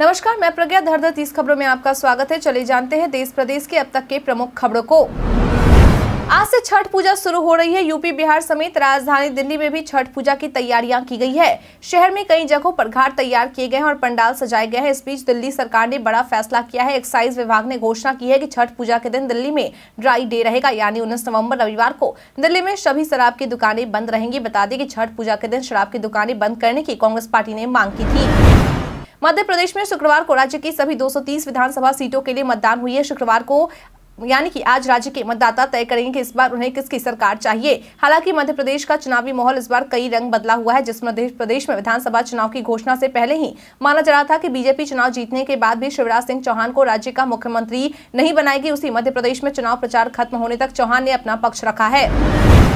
नमस्कार मैं प्रज्ञा धरधर तीस खबरों में आपका स्वागत है चले जानते हैं देश प्रदेश के अब तक के प्रमुख खबरों को आज से छठ पूजा शुरू हो रही है यूपी बिहार समेत राजधानी दिल्ली में भी छठ पूजा की तैयारियां की गई है शहर में कई जगहों पर घाट तैयार किए गए हैं और पंडाल सजाए गए हैं इस बीच दिल्ली सरकार ने बड़ा फैसला किया है एक्साइज विभाग ने घोषणा की है कि छठ पूजा के दिन दिल्ली में ड्राई डे रहेगा यानी उन्नीस नवम्बर रविवार को दिल्ली में सभी शराब की दुकानें बंद रहेंगी बता दें कि छठ पूजा के दिन शराब की दुकानें बंद करने की कांग्रेस पार्टी ने मांग की थी मध्य प्रदेश में शुक्रवार को राज्य की सभी 230 विधानसभा सीटों के लिए मतदान हुई है शुक्रवार को यानी कि आज राज्य के मतदाता तय करेंगे कि इस बार उन्हें किसकी सरकार चाहिए हालांकि मध्य प्रदेश का चुनावी माहौल इस बार कई रंग बदला हुआ है जिसमें प्रदेश में विधानसभा चुनाव की घोषणा से पहले ही माना जा रहा था कि बीजेपी चुनाव जीतने के बाद भी शिवराज सिंह चौहान को राज्य का मुख्यमंत्री नहीं बनाएगी उसी मध्य प्रदेश में चुनाव प्रचार खत्म होने तक चौहान ने अपना पक्ष रखा है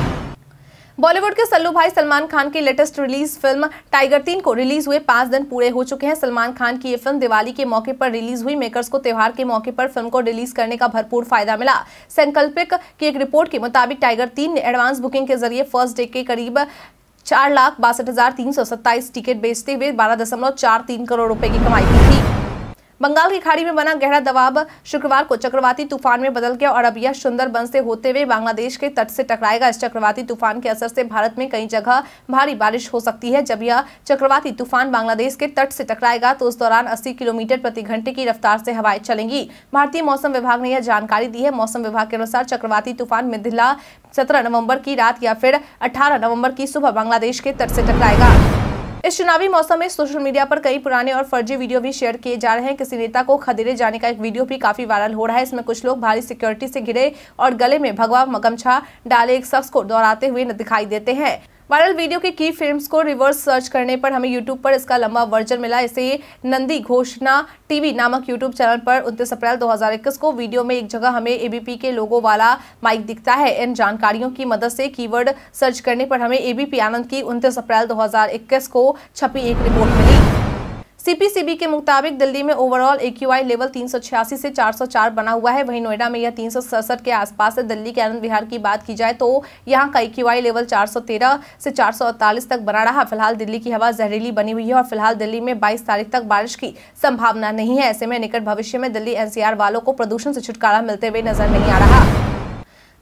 बॉलीवुड के सल्लू भाई सलमान खान की लेटेस्ट रिलीज फिल्म टाइगर तीन को रिलीज हुए पाँच दिन पूरे हो चुके हैं सलमान खान की ये फिल्म दिवाली के मौके पर रिलीज हुई मेकर्स को त्यौहार के मौके पर फिल्म को रिलीज करने का भरपूर फायदा मिला संकल्पिक की एक रिपोर्ट के मुताबिक टाइगर तीन ने एडवांस बुकिंग के जरिए फर्स्ट डे के करीब चार लाख बासठ हजार तीन सौ सत्ताईस टिकट बेचते हुए बारह दशमलव चार तीन करोड़ रुपए की कमाई की थी बंगाल की खाड़ी में बना गहरा दबाव शुक्रवार को चक्रवाती तूफान में बदल गया और अब यह सुंदरबन से होते हुए बांग्लादेश के तट से टकराएगा इस चक्रवाती तूफान के असर से भारत में कई जगह भारी बारिश हो सकती है जब यह चक्रवाती तूफान बांग्लादेश के तट से टकराएगा तो उस दौरान अस्सी किलोमीटर प्रति घंटे की रफ्तार से हवाएं चलेंगी भारतीय मौसम विभाग ने यह जानकारी दी है मौसम विभाग के अनुसार चक्रवाती तूफान मिथिला सत्रह नवम्बर की रात या फिर अठारह नवम्बर की सुबह बांग्लादेश के तट से टकराएगा इस चुनावी मौसम में सोशल मीडिया पर कई पुराने और फर्जी वीडियो भी शेयर किए जा रहे हैं किसी नेता को खदेड़े जाने का एक वीडियो भी काफी वायरल हो रहा है इसमें कुछ लोग भारी सिक्योरिटी से घिरे और गले में भगवा मगमछा डाले एक शख्स को दोहराते हुए दिखाई देते हैं वायरल वीडियो की की फिल्म्स को रिवर्स सर्च करने पर हमें यूट्यूब पर इसका लंबा वर्जन मिला इसे नंदी घोषणा टीवी नामक यूट्यूब चैनल पर उनतीस अप्रैल 2021 को वीडियो में एक जगह हमें एबीपी के लोगों वाला माइक दिखता है इन जानकारियों की मदद से कीवर्ड सर्च करने पर हमें एबीपी आनंद की उनतीस अप्रैल दो को छपी एक रिपोर्ट मिली सीपीसीबी के मुताबिक दिल्ली में ओवरऑल एक्यूआई लेवल छियासी से 404 बना हुआ है वहीं नोएडा में यह तीन के आसपास है दिल्ली के आनंद विहार की बात की जाए तो यहां का एक्यूआई लेवल 413 से 448 तक बना रहा फिलहाल दिल्ली की हवा जहरीली बनी हुई है और फिलहाल दिल्ली में बाईस तारीख तक बारिश की संभावना नहीं है ऐसे में निकट भविष्य में दिल्ली एनसीआर वालों को प्रदूषण से छुटकारा मिलते हुए नजर नहीं आ रहा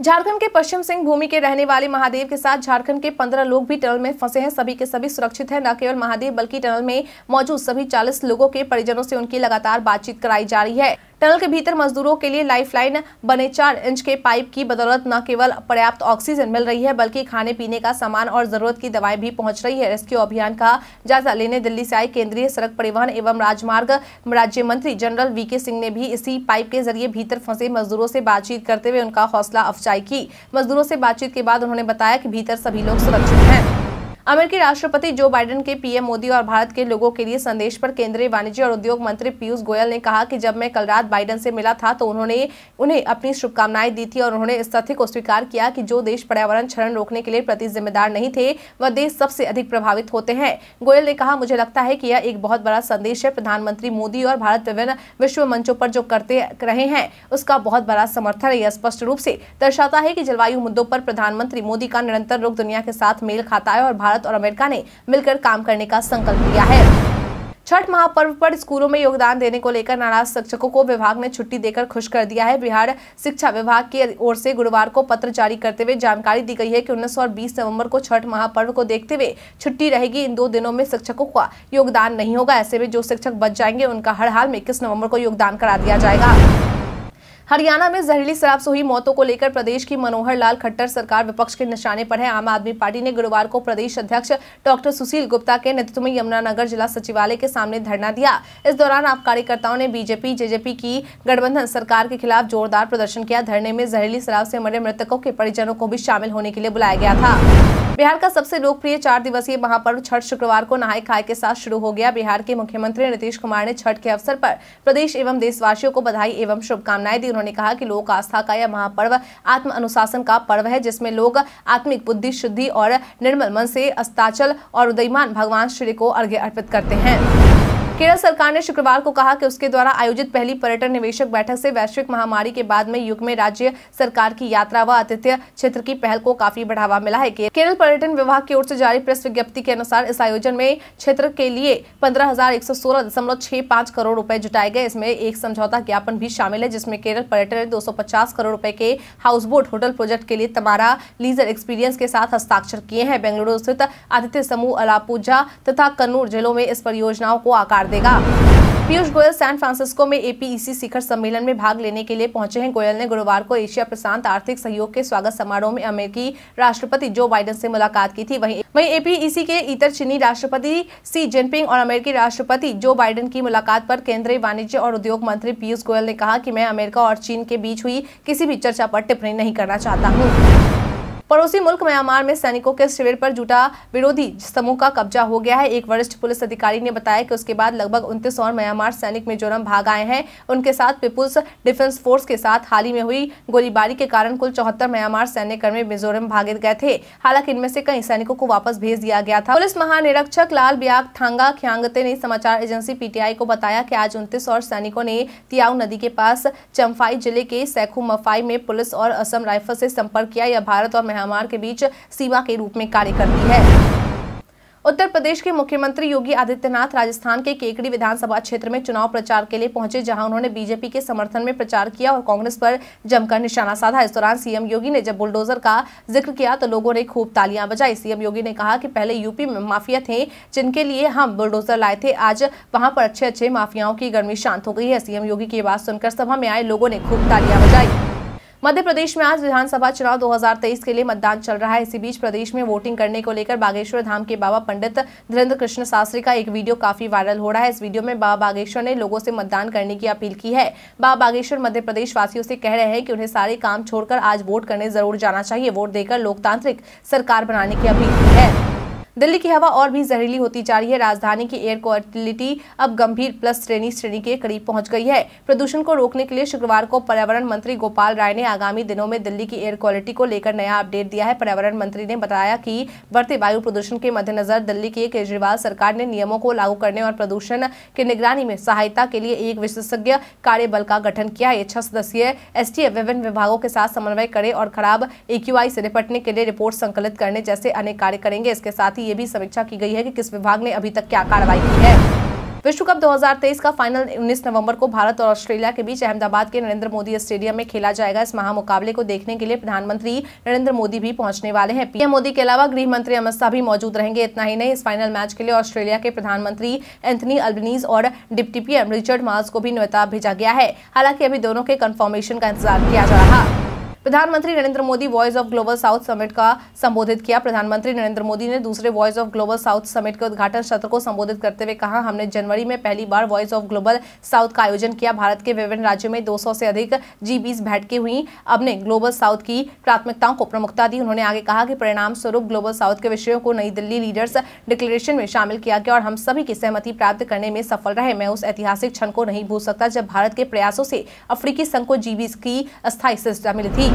झारखंड के पश्चिम सिंह भूमि के रहने वाले महादेव के साथ झारखंड के पंद्रह लोग भी टनल में फंसे हैं सभी के सभी सुरक्षित हैं न केवल महादेव बल्कि टनल में मौजूद सभी चालीस लोगों के परिजनों से उनकी लगातार बातचीत कराई जा रही है टनल के भीतर मजदूरों के लिए लाइफलाइन बने चार इंच के पाइप की बदौलत न केवल पर्याप्त ऑक्सीजन मिल रही है बल्कि खाने पीने का सामान और जरूरत की दवाएं भी पहुंच रही है रेस्क्यू अभियान का जायजा लेने दिल्ली से आए केंद्रीय सड़क परिवहन एवं राजमार्ग राज्य मंत्री जनरल वी के सिंह ने भी इसी पाइप के जरिए भीतर फंसे मजदूरों से बातचीत करते हुए उनका हौसला अफजाई की मजदूरों से बातचीत के बाद उन्होंने बताया कि भीतर सभी लोग सुरक्षित हैं अमेरिकी राष्ट्रपति जो बाइडेन के पीएम मोदी और भारत के लोगों के लिए संदेश पर केंद्रीय वाणिज्य और उद्योग मंत्री पीयूष गोयल ने कहा कि जब मैं कल रात बाइडेन से मिला था तो उन्होंने उन्हें अपनी शुभकामनाएं दी थी और उन्होंने इस तथ्य को स्वीकार किया कि जो देश पर्यावरण क्षरण रोकने के लिए प्रति जिम्मेदार नहीं थे वह देश सबसे अधिक प्रभावित होते हैं गोयल ने कहा मुझे लगता है कि यह एक बहुत बड़ा संदेश है प्रधानमंत्री मोदी और भारत विभिन्न विश्व मंचों पर जो करते रहे हैं उसका बहुत बड़ा समर्थन यह स्पष्ट रूप से दर्शाता है कि जलवायु मुद्दों पर प्रधानमंत्री मोदी का निरंतर रुख दुनिया के साथ मेल खाता है और भारत भारत और अमेरिका ने मिलकर काम करने का संकल्प लिया है छठ महापर्व पर स्कूलों में योगदान देने को लेकर नाराज शिक्षकों को विभाग ने छुट्टी देकर खुश कर दिया है बिहार शिक्षा विभाग की ओर से गुरुवार को पत्र जारी करते हुए जानकारी दी गई है कि 19 और 20 नवंबर को छठ महापर्व को देखते हुए छुट्टी रहेगी इन दो दिनों में शिक्षकों का योगदान नहीं होगा ऐसे में जो शिक्षक बच जाएंगे उनका हर हाल में इक्कीस नवम्बर को योगदान करा दिया जाएगा हरियाणा में जहरीली शराब से हुई मौतों को लेकर प्रदेश की मनोहर लाल खट्टर सरकार विपक्ष के निशाने पर है आम आदमी पार्टी ने गुरुवार को प्रदेश अध्यक्ष डॉक्टर सुशील गुप्ता के नेतृत्व में यमुनानगर जिला सचिवालय के सामने धरना दिया इस दौरान आप कार्यकर्ताओं ने बीजेपी जेजेपी की गठबंधन सरकार के खिलाफ जोरदार प्रदर्शन किया धरने में जहरीली शराब से मरे मृतकों के परिजनों को भी शामिल होने के लिए बुलाया गया था बिहार का सबसे लोकप्रिय चार दिवसीय महापर्व छठ शुक्रवार को नहाय खाए के साथ शुरू हो गया बिहार के मुख्यमंत्री नीतीश कुमार ने छठ के अवसर पर प्रदेश एवं देशवासियों को बधाई एवं शुभकामनाएं दी उन्होंने कहा कि लोक आस्था का यह महापर्व आत्म अनुशासन का पर्व है जिसमें लोग आत्मिक बुद्धि शुद्धि और निर्मल मन से अस्ताचल और उदयमान भगवान श्री को अर्घ्य अर्पित करते हैं केरल सरकार ने शुक्रवार को कहा कि उसके द्वारा आयोजित पहली पर्यटन निवेशक बैठक से वैश्विक महामारी के बाद में युग में राज्य सरकार की यात्रा व आतिथ्य क्षेत्र की पहल को काफी बढ़ावा मिला है केरल पर्यटन विभाग की ओर से जारी प्रेस विज्ञप्ति के अनुसार इस आयोजन में क्षेत्र के लिए पंद्रह करोड़ रूपए जुटाए गए इसमें एक समझौता ज्ञापन भी शामिल है जिसमें केरल पर्यटन ने 250 करोड़ रूपए के हाउस बोट होटल प्रोजेक्ट के लिए तमारा लीजर एक्सपीरियंस के साथ हस्ताक्षर किए हैं बेंगलुरु स्थित आतिथ्य समूह अलापूजा तथा कन्नूर जिलों में इस परियोजनाओं को आकार कर देगा पीयूष गोयल सैन फ्रांसिस्को में एपीईसी शिखर सम्मेलन में भाग लेने के लिए पहुंचे हैं गोयल ने गुरुवार को एशिया प्रशांत आर्थिक सहयोग के स्वागत समारोह में अमेरिकी राष्ट्रपति जो बाइडेन से मुलाकात की थी वहीं वहीं एपीईसी के इतर चीनी राष्ट्रपति सी जिनपिंग और अमेरिकी राष्ट्रपति जो बाइडेन की मुलाकात पर केंद्रीय वाणिज्य और उद्योग मंत्री पीयूष गोयल ने कहा की मैं अमेरिका और चीन के बीच हुई किसी भी चर्चा पर टिप्पणी नहीं करना चाहता हूँ पड़ोसी मुल्क म्यांमार में सैनिकों के शिविर पर जुटा विरोधी समूह का कब्जा हो गया है एक वरिष्ठ पुलिस अधिकारी ने बताया कि उसके बाद लगभग उनतीस और म्यांमार सैनिक मिजोरम भाग आए हैं उनके साथ पीपुल्स डिफेंस फोर्स के साथ हाल ही में हुई गोलीबारी के कारण कुल चौहत्तर म्यांमार कर्मी मिजोरम भागे गए थे हालांकि इनमें से कई सैनिकों को वापस भेज दिया गया था पुलिस महानिरीक्षक लाल ब्याग थांगा ख्यांगते ने समाचार एजेंसी पीटीआई को बताया कि आज उनतीस और सैनिकों ने तियाऊ नदी के पास चम्फाई जिले के सैखू मफाई में पुलिस और असम राइफल से संपर्क किया यह भारत और म्यांमार के बीच सीमा के रूप में कार्य करती है उत्तर प्रदेश के मुख्यमंत्री योगी आदित्यनाथ राजस्थान के केकड़ी विधानसभा क्षेत्र में चुनाव प्रचार के लिए पहुंचे जहां उन्होंने बीजेपी के समर्थन में प्रचार किया और कांग्रेस पर जमकर निशाना साधा इस दौरान सीएम योगी ने जब बुलडोजर का जिक्र किया तो लोगों ने खूब तालियां बजाई सीएम योगी ने कहा कि पहले यूपी में माफिया थे जिनके लिए हम बुलडोजर लाए थे आज वहां पर अच्छे अच्छे माफियाओं की गर्मी शांत हो गई है सीएम योगी की बात सुनकर सभा में आए लोगों ने खूब तालियां बजाई मध्य प्रदेश में आज विधानसभा चुनाव 2023 के लिए मतदान चल रहा है इसी बीच प्रदेश में वोटिंग करने को लेकर बागेश्वर धाम के बाबा पंडित धीरेन्द्र कृष्ण शास्त्री का एक वीडियो काफी वायरल हो रहा है इस वीडियो में बाबा बागेश्वर ने लोगों से मतदान करने की अपील की है बाबा बागेश्वर मध्य प्रदेश वासियों से कह रहे हैं कि उन्हें सारे काम छोड़कर आज वोट करने जरूर जाना चाहिए वोट देकर लोकतांत्रिक सरकार बनाने की अपील की है दिल्ली की हवा और भी जहरीली होती जा रही है राजधानी की एयर क्वालिटी अब गंभीर प्लस श्रेणी श्रेणी के करीब पहुंच गई है प्रदूषण को रोकने के लिए शुक्रवार को पर्यावरण मंत्री गोपाल राय ने आगामी दिनों में दिल्ली की एयर क्वालिटी को लेकर नया अपडेट दिया है पर्यावरण मंत्री ने बताया कि बढ़ते वायु प्रदूषण के मद्देनजर दिल्ली की केजरीवाल सरकार ने नियमों को लागू करने और प्रदूषण की निगरानी में सहायता के लिए एक विशेषज्ञ कार्य बल का गठन किया है छह सदस्यीय एस विभिन्न विभागों के साथ समन्वय करे और खराब एक्यूआई से निपटने के लिए रिपोर्ट संकलित करने जैसे अनेक कार्य करेंगे इसके साथ ही ये भी समीक्षा की गई है कि किस विभाग ने अभी तक क्या कार्रवाई की है विश्व कप 2023 का फाइनल 19 नवंबर को भारत और ऑस्ट्रेलिया के बीच अहमदाबाद के नरेंद्र मोदी स्टेडियम में खेला जाएगा इस महामुकाबले को देखने के लिए प्रधानमंत्री नरेंद्र मोदी भी पहुंचने वाले हैं पीएम मोदी के अलावा गृह मंत्री अमित शाह भी मौजूद रहेंगे इतना ही नहीं इस फाइनल मैच के लिए ऑस्ट्रेलिया के प्रधानमंत्री एंथनी अल्बनीज और डिप्टी पीएम रिचर्ड मार्स को भी न्यौता भेजा गया है हालांकि अभी दोनों के कन्फर्मेशन का इंतजार किया जा रहा है प्रधानमंत्री Narendra Modi voice of global south summit का संबोधित किया प्रधानमंत्री नरेंद्र मोदी ने दूसरे voice of global south summit के उद्घाटन सत्र को संबोधित करते हुए कहा हमने जनवरी में पहली बार वॉइस ऑफ ग्लोबल साउथ का आयोजन किया भारत के विभिन्न राज्यों में 200 से अधिक जी बीस बैठकें हुई अब ने ग्लोबल साउथ की प्राथमिकताओं को प्रमुखता दी उन्होंने आगे कहा कि परिणाम स्वरूप ग्लोबल साउथ के विषयों को नई दिल्ली लीडर्स डिक्लेरेशन में शामिल किया गया और हम सभी की सहमति प्राप्त करने में सफल रहे मैं उस ऐतिहासिक क्षण को नहीं भूल सकता जब भारत के प्रयासों से अफ्रीकी संघ को जीबीस की अस्थायी सज्जा मिली थी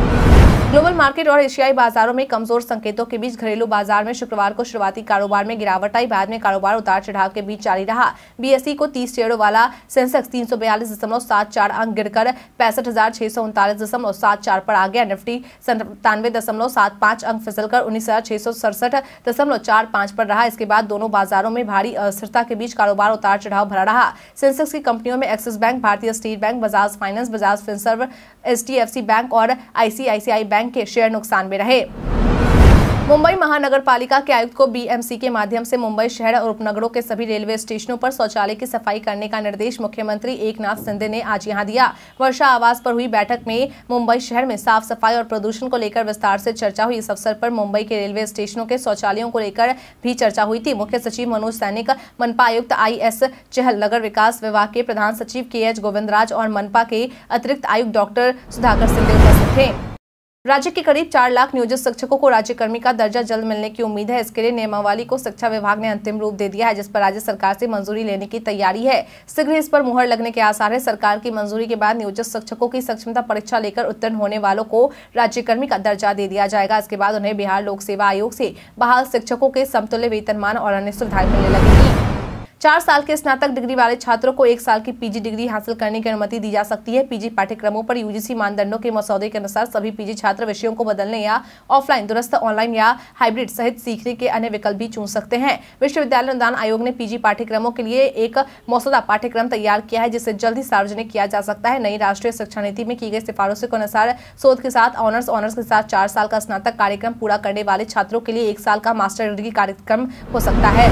ग्लोबल मार्केट और एशियाई बाजारों में कमजोर संकेतों के बीच घरेलू बाजार में शुक्रवार को शुरुआती कारोबार में गिरावट आई बाद में कारोबार उतार चढ़ाव के बीच जारी रहा बीएसई को 30 शेयरों वाला सेंसेक्स तीन अंक गिरकर पैंसठ पर आ गया निफ्टी संतानवे अंक फिसलकर उन्नीस पर रहा इसके बाद दोनों बाजारों में भारी अस्थिरता के बीच कारोबार उतार चढ़ाव भरा रहा सेंसेक्स की कंपनियों में एक्सिस बैंक भारतीय State Bank Bajaj finance Bajaj Finserv H bank और आई आईसीआईसीआई बैंक के शेयर नुकसान में रहे मुंबई महानगर पालिका के आयुक्त को बीएमसी के माध्यम से मुंबई शहर और उपनगरों के सभी रेलवे स्टेशनों पर शौचालय की सफाई करने का निर्देश मुख्यमंत्री एकनाथ सिंधे ने आज यहां दिया वर्षा आवास पर हुई बैठक में मुंबई शहर में साफ सफाई और प्रदूषण को लेकर विस्तार से चर्चा हुई इस अवसर पर मुंबई के रेलवे स्टेशनों के शौचालयों को लेकर भी चर्चा हुई थी मुख्य सचिव मनोज सैनिक मनपा आयुक्त आई एस चहल नगर विकास विभाग के प्रधान सचिव के एच गोविंदराज और मनपा के अतिरिक्त आयुक्त डॉक्टर सुधाकर सिंह उपस्थित थे राज्य के करीब चार लाख नियोजित शिक्षकों को राज्य कर्मी का दर्जा जल्द मिलने की उम्मीद है इसके लिए नियमावली को शिक्षा विभाग ने अंतिम रूप दे दिया है जिस पर राज्य सरकार से मंजूरी लेने की तैयारी है शीघ्र इस पर मुहर लगने के आसार है सरकार की मंजूरी के बाद नियोजित शिक्षकों की सक्षमता परीक्षा लेकर उत्तीर्ण होने वालों को राज्य कर्मी का दर्जा दे दिया जाएगा इसके बाद उन्हें बिहार लोक सेवा आयोग से बहाल शिक्षकों के समतुल्य वेतनमान और अन्य सुविधाएं मिलने लगेगी चार साल के स्नातक डिग्री वाले छात्रों को एक साल की पीजी डिग्री हासिल करने की अनुमति दी जा सकती है पीजी पाठ्यक्रमों पर यूजीसी मानदंडों के मसौदे के अनुसार सभी पीजी छात्र विषयों को बदलने या ऑफलाइन दुरस्त ऑनलाइन या हाइब्रिड सहित सीखने के अन्य विकल्प भी चुन सकते हैं विश्वविद्यालय अनुदान आयोग ने पीजी पाठ्यक्रमों के लिए एक मसौदा पाठ्यक्रम तैयार किया है जिसे जल्द ही सार्वजनिक किया जा सकता है नई राष्ट्रीय शिक्षा नीति में की गई सिफारिशों के अनुसार शोध के साथ ऑनर्स ऑनर्स के साथ चार साल का स्नातक कार्यक्रम पूरा करने वाले छात्रों के लिए एक साल का मास्टर डिग्री कार्यक्रम हो सकता है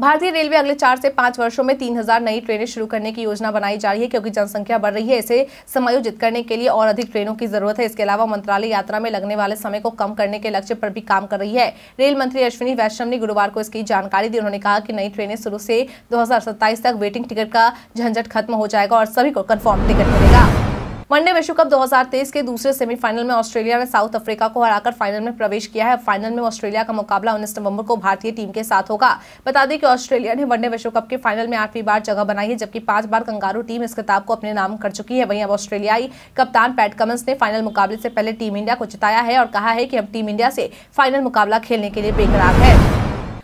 भारतीय रेलवे अगले चार से पाँच वर्षों में तीन नई ट्रेनें शुरू करने की योजना बनाई जा रही है क्योंकि जनसंख्या बढ़ रही है इसे समायोजित करने के लिए और अधिक ट्रेनों की जरूरत है इसके अलावा मंत्रालय यात्रा में लगने वाले समय को कम करने के लक्ष्य पर भी काम कर रही है रेल मंत्री अश्विनी वैष्णव ने गुरुवार को इसकी जानकारी दी उन्होंने कहा कि नई ट्रेनें शुरू से दो तक वेटिंग टिकट का झंझट खत्म हो जाएगा और सभी को कन्फर्म टिकट मिलेगा वनडे विश्व कप 2023 के दूसरे सेमीफाइनल में ऑस्ट्रेलिया ने साउथ अफ्रीका को हराकर फाइनल में प्रवेश किया है फाइनल में ऑस्ट्रेलिया का मुकाबला उन्नीस नवंबर को भारतीय टीम के साथ होगा बता दें कि ऑस्ट्रेलिया ने वनडे विश्व कप के फाइनल में आठवीं बार जगह बनाई है जबकि पांच बार कंगारू टीम इस खिताब को अपने नाम कर चुकी है वहीं अब ऑस्ट्रेलियाई कप्तान पैट कमंस ने फाइनल मुकाबले से पहले टीम इंडिया को जिताया है और कहा है कि अब टीम इंडिया से फाइनल मुकाबला खेलने के लिए बेकरार है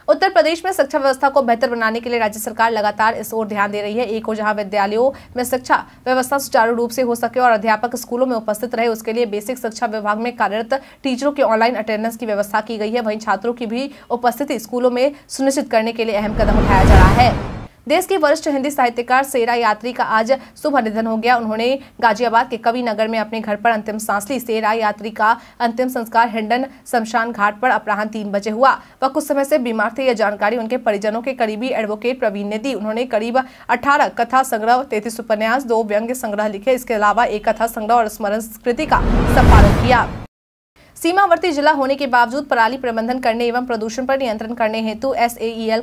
उत्तर प्रदेश में शिक्षा व्यवस्था को बेहतर बनाने के लिए राज्य सरकार लगातार इस ओर ध्यान दे रही है एक और जहाँ विद्यालयों में शिक्षा व्यवस्था सुचारू रूप से हो सके और अध्यापक स्कूलों में उपस्थित रहे उसके लिए बेसिक शिक्षा विभाग में कार्यरत टीचरों की ऑनलाइन अटेंडेंस की व्यवस्था की गई है वहीं छात्रों की भी उपस्थिति स्कूलों में सुनिश्चित करने के लिए अहम कदम उठाया जा रहा है देश के वरिष्ठ हिंदी साहित्यकार सेरा यात्री का आज सुबह निधन हो गया उन्होंने गाजियाबाद के कवि नगर में अपने घर पर अंतिम सांस ली सेरा यात्री का अंतिम संस्कार हिंडन शमशान घाट पर अपराहन तीन बजे हुआ वह कुछ समय से बीमार थे यह जानकारी उनके परिजनों के करीबी एडवोकेट प्रवीण ने दी उन्होंने करीब अठारह कथा संग्रह तैतीस उपन्यास दो व्यंग्य संग्रह लिखे इसके अलावा एक कथा संग्रह और स्मरण कृति का संपादन किया सीमावर्ती जिला होने के बावजूद पराली प्रबंधन करने एवं प्रदूषण पर नियंत्रण करने हेतु एस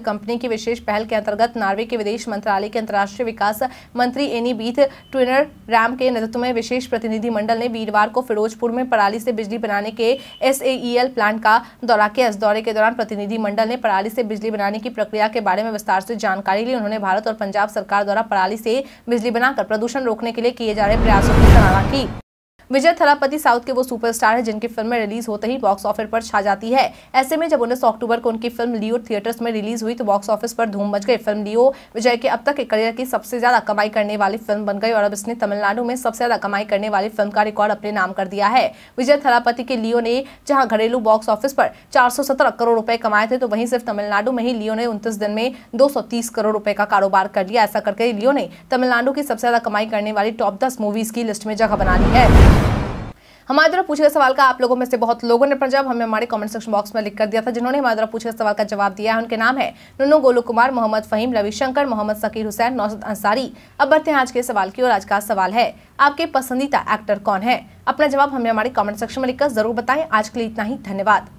कंपनी की विशेष पहल के अंतर्गत नॉर्वे के विदेश मंत्रालय के अंतर्राष्ट्रीय विकास मंत्री एनी बीथ ट्विनर राम के नेतृत्व में विशेष प्रतिनिधि मंडल ने वीरवार को फिरोजपुर में पराली से बिजली बनाने के एस प्लांट का दौरा किया इस दौरे के दौरान प्रतिनिधि मंडल ने पराली से बिजली बनाने की प्रक्रिया के बारे में विस्तार से जानकारी ली उन्होंने भारत और पंजाब सरकार द्वारा पराली से बिजली बनाकर प्रदूषण रोकने के लिए किए जा रहे प्रयासों की सराहना की विजय थलापति साउथ के वो सुपरस्टार है जिनकी फिल्में रिलीज होते ही बॉक्स ऑफिस पर छा जाती है ऐसे में जब उन्नीस अक्टूबर को उनकी फिल्म लियो थिएटर्स में रिलीज हुई तो बॉक्स ऑफिस पर धूम मच गई फिल्म लियो विजय के अब तक के करियर की सबसे ज्यादा कमाई करने वाली फिल्म बन गई और अब इसने तमिलनाडु में सबसे ज्यादा कमाई करने वाली फिल्म का रिकॉर्ड अपने नाम कर दिया है विजय थलापति के लियो ने जहाँ घरेलू बॉक्स ऑफिस पर चार करोड़ रुपए कमाए थे तो वहीं सिर्फ तमिलनाडु में ही लियो ने उनतीस दिन में दो करोड़ रुपए का कारोबार कर लिया ऐसा करके लियो ने तमिलनाडु की सबसे ज्यादा कमाई करने वाली टॉप दस मूवीज की लिस्ट में जगह बना ली है हमारे द्वारा पूछे गए सवाल का आप लोगों में से बहुत लोगों ने अपना जवाब हमें हमारे कमेंट सेक्शन बॉक्स में लिख कर दिया था जिन्होंने हमारे द्वारा पूछे गए सवाल का जवाब दिया है उनके नाम है नुनू गोलू कुमार मोहम्मद फहीम रविशंकर मोहम्मद सकीर हुसैन नौसद अंसारी अब बढ़ते हैं आज के सवाल की और आज का सवाल है आपके पसंदीदा एक्टर कौन है अपना जवाब हमें हमारे कॉमेंट सेक्शन में लिखकर जरूर बताएं आज के लिए इतना ही धन्यवाद